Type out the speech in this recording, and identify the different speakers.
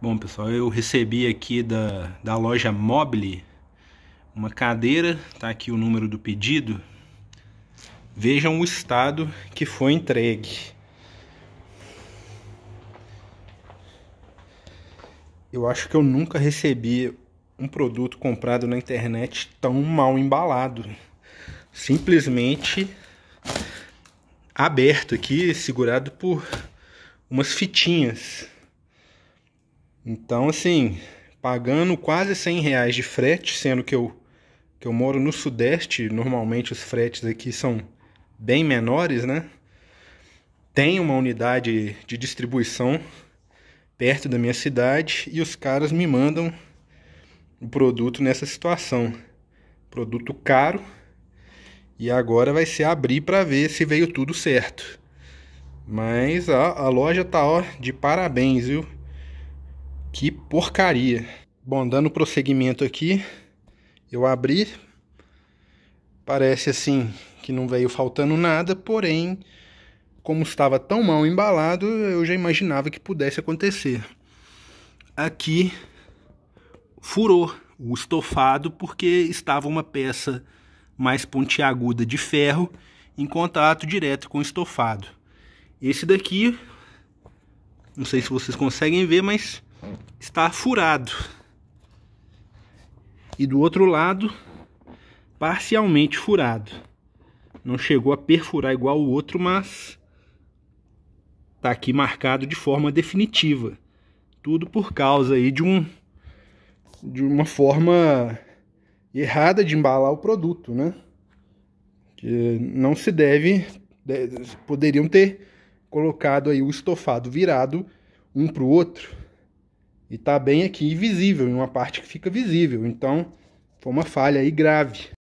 Speaker 1: Bom, pessoal, eu recebi aqui da, da loja Mobile uma cadeira, tá aqui o número do pedido. Vejam o estado que foi entregue. Eu acho que eu nunca recebi um produto comprado na internet tão mal embalado. Simplesmente aberto aqui, segurado por umas fitinhas. Então, assim, pagando quase 100 reais de frete, sendo que eu, que eu moro no Sudeste, normalmente os fretes aqui são bem menores, né? Tem uma unidade de distribuição perto da minha cidade e os caras me mandam o produto nessa situação. Produto caro. E agora vai ser abrir para ver se veio tudo certo. Mas a, a loja tá ó de parabéns, viu? Que porcaria. Bom, dando prosseguimento aqui, eu abri. Parece assim que não veio faltando nada, porém, como estava tão mal embalado, eu já imaginava que pudesse acontecer. Aqui furou o estofado porque estava uma peça mais pontiaguda de ferro em contato direto com o estofado. Esse daqui, não sei se vocês conseguem ver, mas está furado. E do outro lado, parcialmente furado. Não chegou a perfurar igual o outro, mas está aqui marcado de forma definitiva. Tudo por causa aí de um de uma forma errada de embalar o produto, né? Que não se deve poderiam ter colocado aí o estofado virado um para o outro. E está bem aqui invisível em uma parte que fica visível. Então, foi uma falha aí grave.